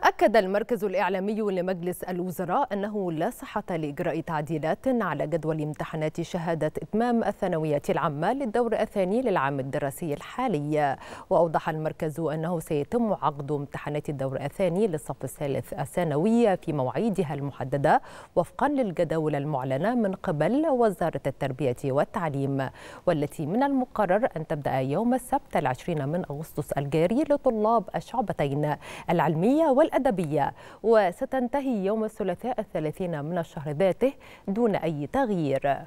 أكد المركز الإعلامي لمجلس الوزراء أنه لا صحة لإجراء تعديلات على جدول امتحانات شهادة إتمام الثانوية العامة للدور الثاني للعام الدراسي الحالي وأوضح المركز أنه سيتم عقد امتحانات الدور الثاني للصف الثالث الثانوي في مواعيدها المحددة وفقا للجداول المعلنة من قبل وزارة التربية والتعليم والتي من المقرر أن تبدأ يوم السبت العشرين من أغسطس الجاري لطلاب الشعبتين العلمية والأدبية وستنتهي يوم الثلاثاء الثلاثين من الشهر ذاته دون أي تغيير